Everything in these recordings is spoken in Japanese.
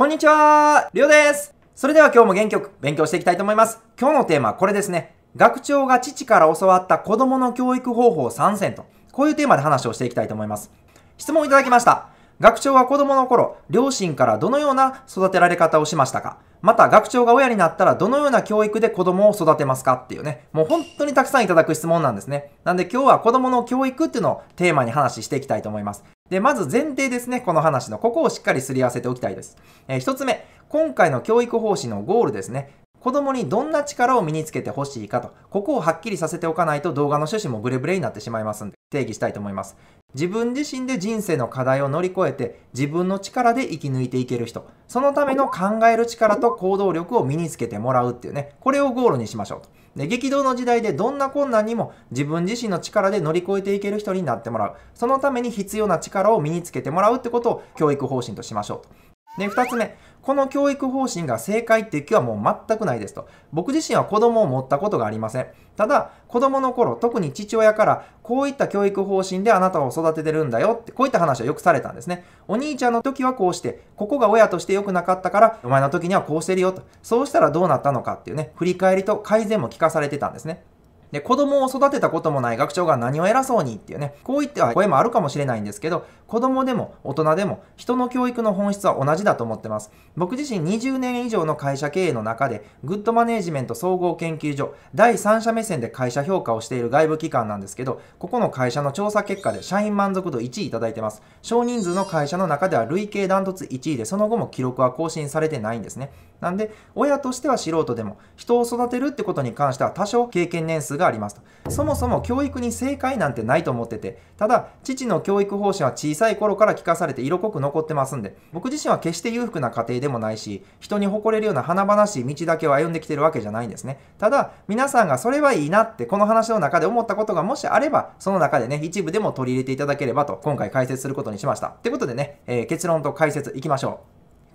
こんにちはりょうですそれでは今日も元気よく勉強していきたいと思います。今日のテーマはこれですね。学長が父から教わった子供の教育方法3選と、こういうテーマで話をしていきたいと思います。質問いただきました。学長は子供の頃、両親からどのような育てられ方をしましたかまた学長が親になったらどのような教育で子供を育てますかっていうね、もう本当にたくさんいただく質問なんですね。なんで今日は子供の教育っていうのをテーマに話していきたいと思います。で、まず前提ですね、この話の。ここをしっかりすり合わせておきたいです。えー、1つ目、今回の教育方針のゴールですね。子供にどんな力を身につけてほしいかと、ここをはっきりさせておかないと動画の趣旨もブレブレになってしまいますんで、定義したいと思います。自分自身で人生の課題を乗り越えて、自分の力で生き抜いていける人、そのための考える力と行動力を身につけてもらうっていうね、これをゴールにしましょうと。で激動の時代でどんな困難にも自分自身の力で乗り越えていける人になってもらう。そのために必要な力を身につけてもらうってことを教育方針としましょうと。で、2つ目、この教育方針が正解っていう気はもう全くないですと。僕自身は子供を持ったことがありません。ただ、子供の頃、特に父親から、こういった教育方針であなたを育ててるんだよって、こういった話はよくされたんですね。お兄ちゃんの時はこうして、ここが親として良くなかったから、お前の時にはこうしてるよと。そうしたらどうなったのかっていうね、振り返りと改善も聞かされてたんですね。で、子供を育てたこともない学長が何を偉そうにっていうね、こういった声もあるかもしれないんですけど、子供でも大人でも人の教育の本質は同じだと思ってます。僕自身20年以上の会社経営の中で、グッドマネージメント総合研究所、第三者目線で会社評価をしている外部機関なんですけど、ここの会社の調査結果で社員満足度1位いただいてます。少人数の会社の中では累計ダントツ1位で、その後も記録は更新されてないんですね。なんで、親としては素人でも、人を育てるってことに関しては多少経験年数がありますと。そもそも教育に正解なんてないと思ってて、ただ、父の教育方針は小さい頃から聞かされて色濃く残ってますんで、僕自身は決して裕福な家庭でもないし、人に誇れるような華々しい道だけを歩んできてるわけじゃないんですね。ただ、皆さんがそれはいいなって、この話の中で思ったことがもしあれば、その中でね、一部でも取り入れていただければと、今回解説することにしました。ってことでね、えー、結論と解説いきましょ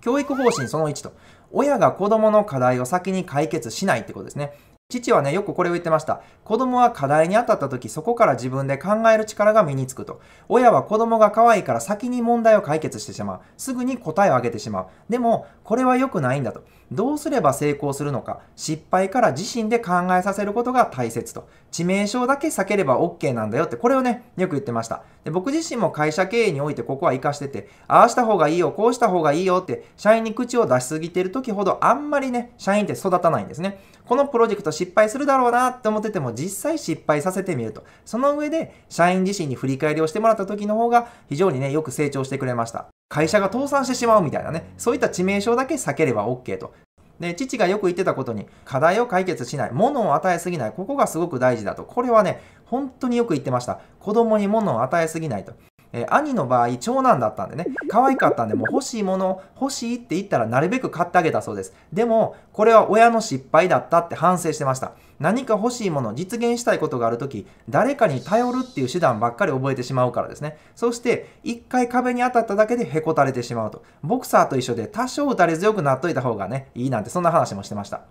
う。教育方針その1と、親が子供の課題を先に解決しないってことですね。父はね、よくこれを言ってました。子供は課題に当たった時、そこから自分で考える力が身につくと。親は子供が可愛いから先に問題を解決してしまう。すぐに答えをあげてしまう。でも、これは良くないんだと。どうすれば成功するのか、失敗から自身で考えさせることが大切と。致命傷だけ避ければ OK なんだよって、これをね、よく言ってました。で僕自身も会社経営においてここは活かしてて、ああした方がいいよ、こうした方がいいよって、社員に口を出しすぎてる時ほどあんまりね、社員って育たないんですね。このプロジェクト失敗するだろうなって思ってても実際失敗させてみると。その上で社員自身に振り返りをしてもらった時の方が非常にね、よく成長してくれました。会社が倒産してしまうみたいなね、そういった致命傷だけ避ければ OK と。で、父がよく言ってたことに、課題を解決しない、物を与えすぎない、ここがすごく大事だと。これはね、本当によく言ってました。子供に物を与えすぎないと。えー、兄の場合、長男だったんでね、可愛かったんで、もう欲しいもの、欲しいって言ったらなるべく買ってあげたそうです。でも、これは親の失敗だったって反省してました。何か欲しいもの、実現したいことがあるとき、誰かに頼るっていう手段ばっかり覚えてしまうからですね。そして、一回壁に当たっただけでへこたれてしまうと。ボクサーと一緒で多少打たれ強くなっといた方がね、いいなんて、そんな話もしてました。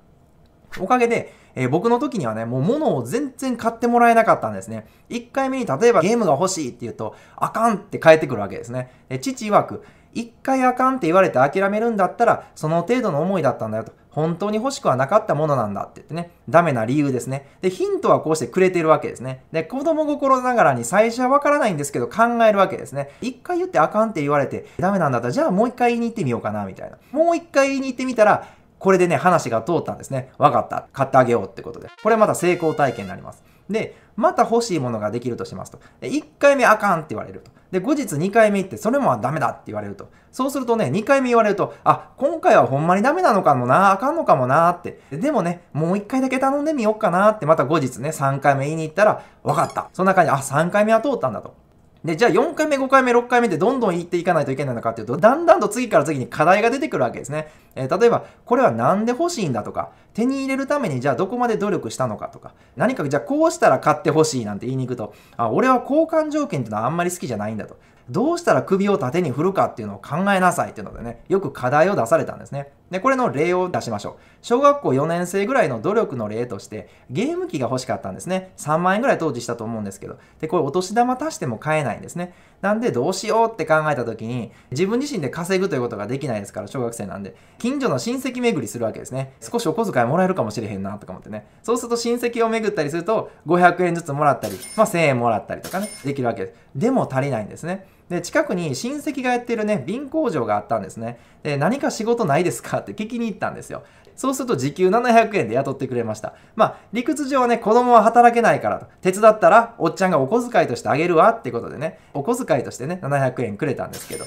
おかげで、えー、僕の時にはね、もう物を全然買ってもらえなかったんですね。一回目に例えばゲームが欲しいって言うと、あかんって返ってくるわけですね。で父曰く、一回あかんって言われて諦めるんだったら、その程度の思いだったんだよと。本当に欲しくはなかったものなんだって言ってね、ダメな理由ですね。で、ヒントはこうしてくれてるわけですね。で、子供心ながらに最初はわからないんですけど考えるわけですね。一回言ってあかんって言われて、ダメなんだったら、じゃあもう一回言いに行ってみようかな、みたいな。もう一回言いに行ってみたら、これでね、話が通ったんですね。わかった。買ってあげようってことで。これまた成功体験になります。で、また欲しいものができるとしますと。1回目あかんって言われると。で、後日2回目行って、それもダメだって言われると。そうするとね、2回目言われると、あ、今回はほんまにダメなのかもな、あかんのかもなって。でもね、もう1回だけ頼んでみようかなって、また後日ね、3回目言いに行ったら、わかった。そんな感じで、あ、3回目は通ったんだと。で、じゃあ4回目、5回目、6回目でどんどん行っていかないといけないのかっていうと、だんだんと次から次に課題が出てくるわけですね。えー、例えば、これは何で欲しいんだとか、手に入れるためにじゃあどこまで努力したのかとか、何かじゃあこうしたら買って欲しいなんて言いに行くと、あ、俺は交換条件っていうのはあんまり好きじゃないんだと。どうしたら首を縦に振るかっていうのを考えなさいっていうのでね、よく課題を出されたんですね。で、これの例を出しましょう。小学校4年生ぐらいの努力の例として、ゲーム機が欲しかったんですね。3万円ぐらい当時したと思うんですけど、で、これお年玉足しても買えないんですね。なんでどうしようって考えた時に、自分自身で稼ぐということができないですから、小学生なんで、近所の親戚巡りするわけですね。少しお小遣いもらえるかもしれへんなとか思ってね。そうすると親戚を巡ったりすると、500円ずつもらったり、まあ、1000円もらったりとかね、できるわけです。でも足りないんですね。で、近くに親戚がやってるね、瓶工場があったんですね。で、何か仕事ないですかって聞きに行ったんですよ。そうすると時給700円で雇ってくれました。まあ、理屈上はね、子供は働けないからと、手伝ったらおっちゃんがお小遣いとしてあげるわってことでね、お小遣いとしてね、700円くれたんですけど、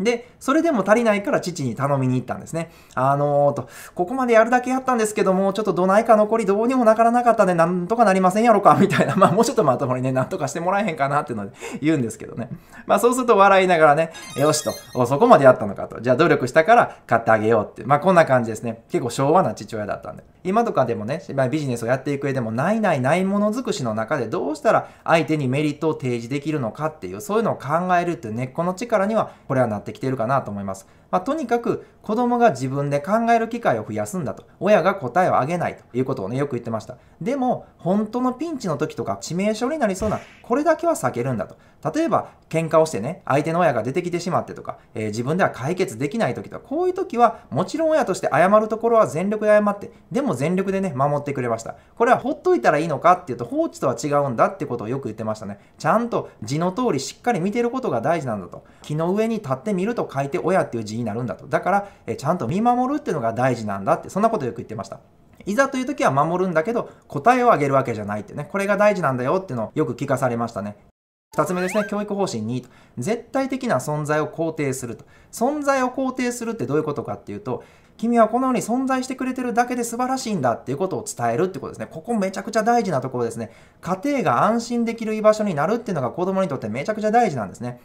で、それでも足りないから父に頼みに行ったんですね。あのー、と、ここまでやるだけやったんですけども、ちょっとどないか残りどうにもなからなかったんで、なんとかなりませんやろか、みたいな。まあ、もうちょっとまともにね、なんとかしてもらえへんかなっていうので言うんですけどね。まあ、そうすると笑いながらね、よしと、そこまでやったのかと。じゃあ努力したから買ってあげようって。まあ、こんな感じですね。結構昭和な父親だったんで。今とかでもね、ビジネスをやっていく上でも、ないないないものづくしの中でどうしたら相手にメリットを提示できるのかっていう、そういうのを考えるっていう根っこの力には、これはなってってきているかなと思います。まあ、とにかく子供が自分で考える機会を増やすんだと。親が答えをあげないということをね、よく言ってました。でも、本当のピンチの時とか致命傷になりそうな、これだけは避けるんだと。例えば、喧嘩をしてね、相手の親が出てきてしまってとか、えー、自分では解決できない時とか、こういう時は、もちろん親として謝るところは全力で謝って、でも全力でね、守ってくれました。これはほっといたらいいのかっていうと、放置とは違うんだってことをよく言ってましたね。ちゃんと字の通りしっかり見てることが大事なんだと。木の上に立ってみると書いて親っていう字になるんだと。だから、えちゃんと見守るっていうのが大事なんだって、そんなことよく言ってました。いざという時は守るんだけど、答えをあげるわけじゃないってね、これが大事なんだよっていうのをよく聞かされましたね。2つ目ですね、教育方針2絶対的な存在を肯定すると。存在を肯定するってどういうことかっていうと、君はこのように存在してくれてるだけで素晴らしいんだっていうことを伝えるってことですね。ここめちゃくちゃ大事なところですね。家庭が安心できる居場所になるっていうのが子供にとってめちゃくちゃ大事なんですね。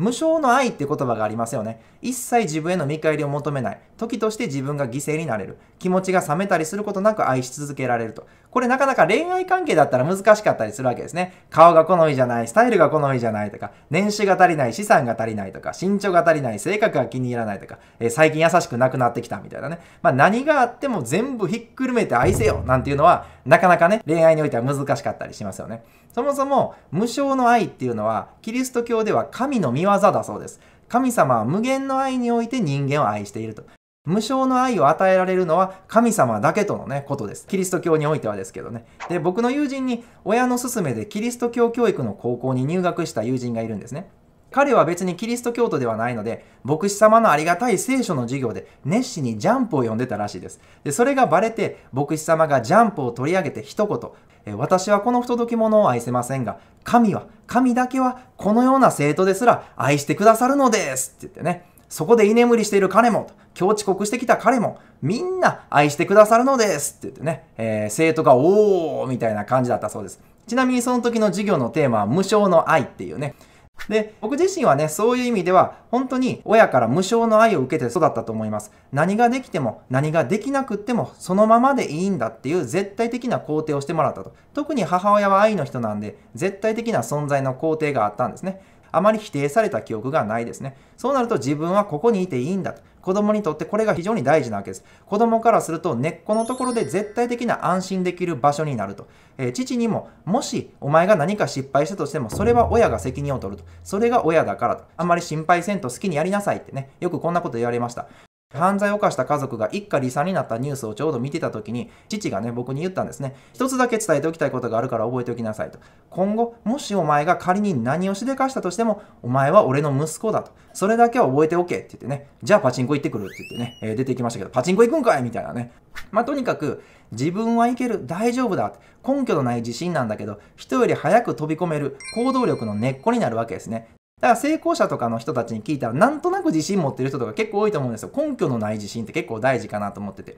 無償の愛って言葉がありますよね。一切自分への見返りを求めない。時として自分が犠牲になれる。気持ちが冷めたりすることなく愛し続けられると。これなかなか恋愛関係だったら難しかったりするわけですね。顔が好みじゃない、スタイルが好みじゃないとか、年収が足りない、資産が足りないとか、身長が足りない、性格が気に入らないとか、えー、最近優しくなくなってきたみたいなね。まあ何があっても全部ひっくるめて愛せよなんていうのは、なかなかね、恋愛においては難しかったりしますよね。そもそも無償の愛っていうのはキリスト教では神の見業だそうです。神様は無限の愛において人間を愛していると。無償の愛を与えられるのは神様だけとのね、ことです。キリスト教においてはですけどね。で、僕の友人に親の勧めでキリスト教教育の高校に入学した友人がいるんですね。彼は別にキリスト教徒ではないので、牧師様のありがたい聖書の授業で熱心にジャンプを読んでたらしいです。で、それがバレて、牧師様がジャンプを取り上げて一言、え私はこの不届き者を愛せませんが、神は、神だけはこのような生徒ですら愛してくださるのですって言ってね、そこで居眠りしている彼も、今日遅刻してきた彼も、みんな愛してくださるのですって言ってね、えー、生徒がおーみたいな感じだったそうです。ちなみにその時の授業のテーマは無償の愛っていうね、で、僕自身はね、そういう意味では、本当に親から無償の愛を受けて育ったと思います。何ができても、何ができなくっても、そのままでいいんだっていう絶対的な肯定をしてもらったと。特に母親は愛の人なんで、絶対的な存在の肯定があったんですね。あまり否定された記憶がないですね。そうなると自分はここにいていいんだと。子供にとってこれが非常に大事なわけです。子供からすると根っこのところで絶対的な安心できる場所になると。えー、父にも、もしお前が何か失敗したとしても、それは親が責任を取ると。それが親だからと。あんまり心配せんと好きにやりなさいってね、よくこんなこと言われました。犯罪を犯した家族が一家離散になったニュースをちょうど見てた時に、父がね、僕に言ったんですね。一つだけ伝えておきたいことがあるから覚えておきなさいと。今後、もしお前が仮に何をしでかしたとしても、お前は俺の息子だと。それだけは覚えておけって言ってね、じゃあパチンコ行ってくるって言ってね、えー、出てきましたけど、パチンコ行くんかいみたいなね。まあ、とにかく、自分はいける、大丈夫だ、根拠のない自信なんだけど、人より早く飛び込める行動力の根っこになるわけですね。だから成功者とかの人たちに聞いたら、なんとなく自信持ってる人とか結構多いと思うんですよ。根拠のない自信って結構大事かなと思ってて。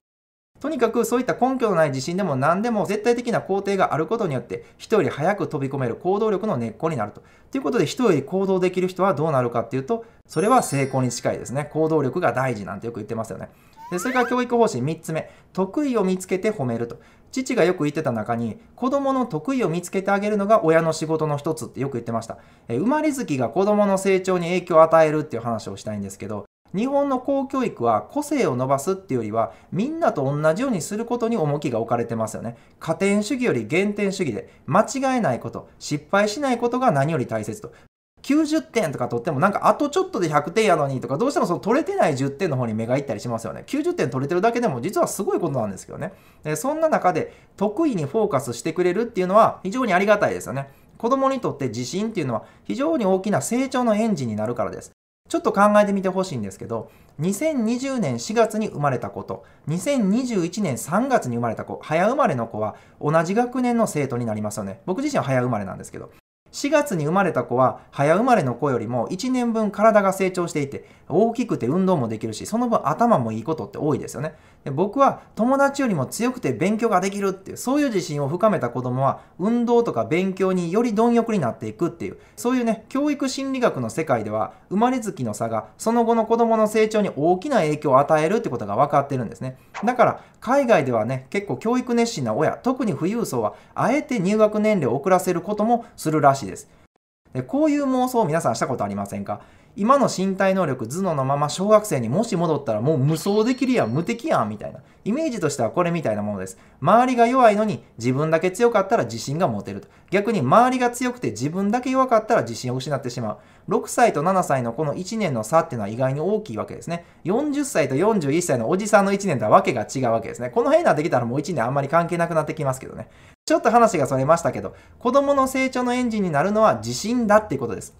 とにかくそういった根拠のない自信でも何でも絶対的な肯定があることによって人より早く飛び込める行動力の根っこになると。ということで人より行動できる人はどうなるかっていうとそれは成功に近いですね。行動力が大事なんてよく言ってますよね。でそれから教育方針3つ目。得意を見つけて褒めると。父がよく言ってた中に、子供の得意を見つけてあげるのが親の仕事の一つってよく言ってました。え生まれ月が子供の成長に影響を与えるっていう話をしたいんですけど、日本の公教育は個性を伸ばすっていうよりはみんなと同じようにすることに重きが置かれてますよね。加点主義より減点主義で間違えないこと、失敗しないことが何より大切と。90点とか取ってもなんかあとちょっとで100点やのにとかどうしてもその取れてない10点の方に目がいったりしますよね90点取れてるだけでも実はすごいことなんですけどねそんな中で得意にフォーカスしてくれるっていうのは非常にありがたいですよね子供にとって自信っていうのは非常に大きな成長のエンジンになるからですちょっと考えてみてほしいんですけど、2020年4月に生まれた子と、2021年3月に生まれた子、早生まれの子は同じ学年の生徒になりますよね。僕自身は早生まれなんですけど、4月に生まれた子は早生まれの子よりも1年分体が成長していて大きくて運動もできるしその分頭もいいことって多いですよね僕は友達よりも強くて勉強ができるっていう、そういう自信を深めた子供は、運動とか勉強により貪欲になっていくっていう、そういうね、教育心理学の世界では、生まれつきの差が、その後の子供の成長に大きな影響を与えるってことが分かってるんですね。だから、海外ではね、結構教育熱心な親、特に富裕層は、あえて入学年齢を遅らせることもするらしいです。でこういう妄想を皆さんしたことありませんか今の身体能力、頭脳のまま小学生にもし戻ったらもう無双できるやん、無敵やん、みたいな。イメージとしてはこれみたいなものです。周りが弱いのに自分だけ強かったら自信が持てると。逆に周りが強くて自分だけ弱かったら自信を失ってしまう。6歳と7歳のこの1年の差っていうのは意外に大きいわけですね。40歳と41歳のおじさんの1年とはわけが違うわけですね。この辺なっきたらもう1年あんまり関係なくなってきますけどね。ちょっと話がそれましたけど、子供の成長のエンジンになるのは自信だっていうことです。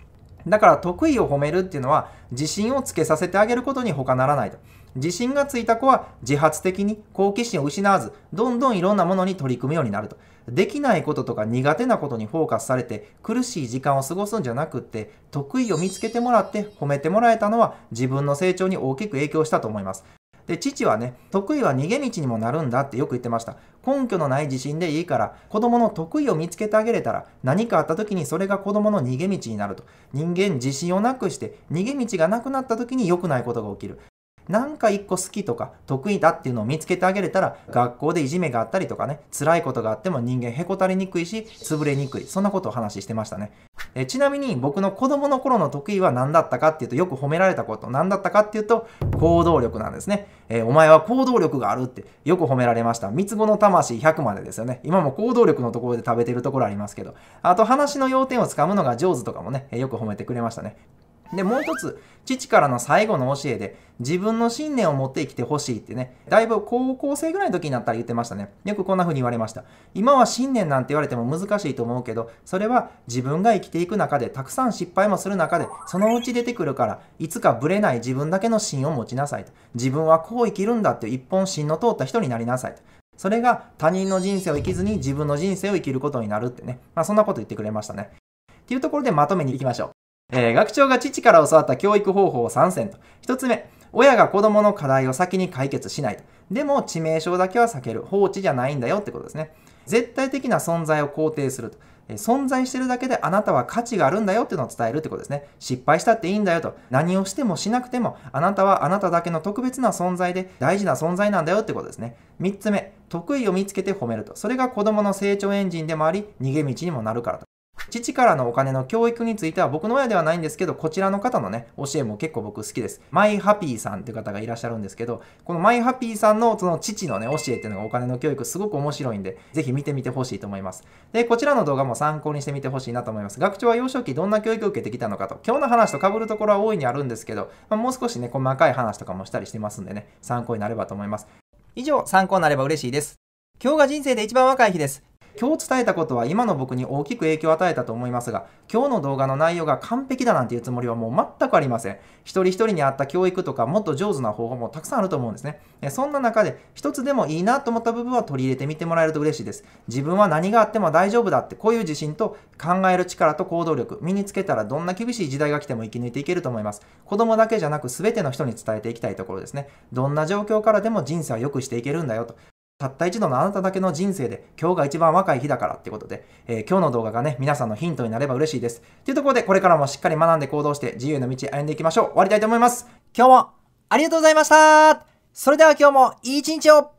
だから得意を褒めるっていうのは自信をつけさせてあげることに他ならないと。自信がついた子は自発的に好奇心を失わず、どんどんいろんなものに取り組むようになると。できないこととか苦手なことにフォーカスされて苦しい時間を過ごすんじゃなくって、得意を見つけてもらって褒めてもらえたのは自分の成長に大きく影響したと思います。で、父はね、得意は逃げ道にもなるんだってよく言ってました。根拠のない自信でいいから、子供の得意を見つけてあげれたら、何かあった時にそれが子供の逃げ道になると。人間自信をなくして、逃げ道がなくなった時に良くないことが起きる。なんか一個好きとか得意だっていうのを見つけてあげれたら学校でいじめがあったりとかね辛いことがあっても人間へこたれにくいし潰れにくいそんなことを話してましたねえちなみに僕の子供の頃の得意は何だったかっていうとよく褒められたこと何だったかっていうと行動力なんですね、えお前は行動力があるってよく褒められました三つ子の魂100までですよね今も行動力のところで食べてるところありますけどあと話の要点をつかむのが上手とかもねよく褒めてくれましたねで、もう一つ、父からの最後の教えで、自分の信念を持って生きてほしいってね、だいぶ高校生ぐらいの時になったら言ってましたね。よくこんな風に言われました。今は信念なんて言われても難しいと思うけど、それは自分が生きていく中で、たくさん失敗もする中で、そのうち出てくるから、いつかブレない自分だけの芯を持ちなさいと。自分はこう生きるんだっていう一本芯の通った人になりなさいと。それが他人の人生を生きずに自分の人生を生きることになるってね。まあ、そんなこと言ってくれましたね。っていうところでまとめに行きましょう。えー、学長が父から教わった教育方法を参戦と。1つ目、親が子供の課題を先に解決しないと。でも、致命傷だけは避ける。放置じゃないんだよってことですね。絶対的な存在を肯定すると。存在してるだけであなたは価値があるんだよっていうのを伝えるってことですね。失敗したっていいんだよと。何をしてもしなくても、あなたはあなただけの特別な存在で大事な存在なんだよってことですね。3つ目、得意を見つけて褒めると。それが子供の成長エンジンでもあり、逃げ道にもなるからと。父からのお金の教育については僕の親ではないんですけど、こちらの方のね、教えも結構僕好きです。マイハピーさんっていう方がいらっしゃるんですけど、このマイハピーさんのその父のね、教えっていうのがお金の教育すごく面白いんで、ぜひ見てみてほしいと思います。で、こちらの動画も参考にしてみてほしいなと思います。学長は幼少期どんな教育を受けてきたのかと、今日の話と被るところは大いにあるんですけど、まあ、もう少しね、細かい話とかもしたりしてますんでね、参考になればと思います。以上、参考になれば嬉しいです。今日が人生で一番若い日です。今日伝えたことは今の僕に大きく影響を与えたと思いますが、今日の動画の内容が完璧だなんていうつもりはもう全くありません。一人一人に合った教育とか、もっと上手な方法もたくさんあると思うんですね。そんな中で、一つでもいいなと思った部分は取り入れてみてもらえると嬉しいです。自分は何があっても大丈夫だって、こういう自信と考える力と行動力、身につけたらどんな厳しい時代が来ても生き抜いていけると思います。子供だけじゃなく全ての人に伝えていきたいところですね。どんな状況からでも人生は良くしていけるんだよと。たった一度のあなただけの人生で今日が一番若い日だからってことで、えー、今日の動画がね、皆さんのヒントになれば嬉しいです。というところで、これからもしっかり学んで行動して自由な道歩んでいきましょう。終わりたいと思います。今日もありがとうございましたそれでは今日もいい一日を